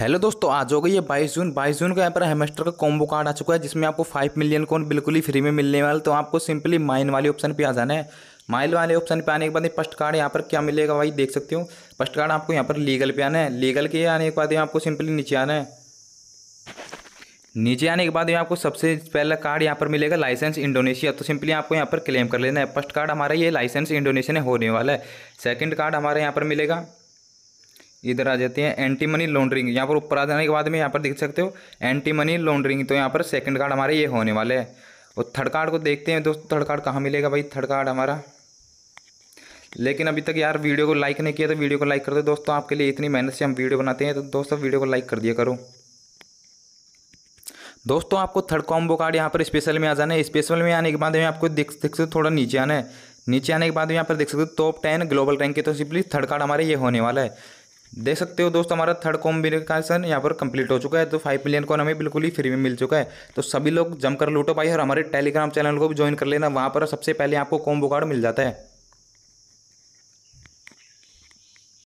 hello दोस्तों आज हो गई ये बाईस जून बाईस जून का यहाँ पर हेमेस्टर का कॉम्बो कार्ड आ चुका है जिसमें आपको फाइव मिलियन कौन बिल्कुल ही फ्री में मिलने वाला तो आपको सिंपली माइन वाले ऑप्शन पे आ जाना है माइल वाले ऑप्शन पे आने के बाद फर्स्ट कार्ड यहाँ पर क्या मिलेगा भाई देख सकते हो फर्स्ट कार्ड आपको यहाँ पर लीगल पे आना है लीगल के आने के बाद आपको सिंपली नीचे आना है नीचे आने के बाद यहाँ आपको सबसे पहला कार्ड यहाँ पर मिलेगा लाइसेंस इंडोनेशिया तो सिंपली आपको यहाँ पर क्लेम कर लेना है फर्स्ट कार्ड हमारा ये लाइसेंस इंडोनेशिया में होने वाला है सेकेंड कार्ड हमारे यहाँ पर मिलेगा इधर आ जाते हैं एंटी मनी लॉन्ड्रिंग यहाँ पर ऊपर आ जाने के बाद में यहाँ पर देख सकते हो एंटी मनी लॉन्ड्रिंग तो यहाँ पर सेकंड कार्ड हमारे ये होने वाले हैं और थर्ड कार्ड को देखते हैं दोस्तों थर्ड कार्ड कहाँ मिलेगा भाई थर्ड कार्ड हमारा लेकिन अभी तक यार वीडियो को लाइक नहीं किया तो वीडियो को लाइक कर दो दोस्तों आपके लिए इतनी मेहनत से हम वीडियो बनाते हैं तो दोस्तों वीडियो को लाइक कर दिया करो दोस्तों आपको थर्ड कॉम्बो कार्ड यहाँ पर स्पेशल में आ जाना है स्पेशल में आने के बाद में आपको देख सकते थोड़ा नीचे आना है नीचे आने के बाद यहाँ पर देख सकते हो टॉप टेन ग्लोबल रैंक के तो सिंपली थर्ड कार्ड हमारे ये होने वाला है देख सकते हो दोस्त हमारा थर्ड कॉम्बिनेशन यहाँ पर कंप्लीट हो चुका है तो फाइव मिलियन कॉन हमें बिल्कुल ही फ्री में मिल चुका है तो सभी लोग जमकर लूटो भाई और हमारे टेलीग्राम चैनल को भी ज्वाइन कर लेना वहाँ पर सबसे पहले आपको कॉम्बो कार्ड मिल जाता है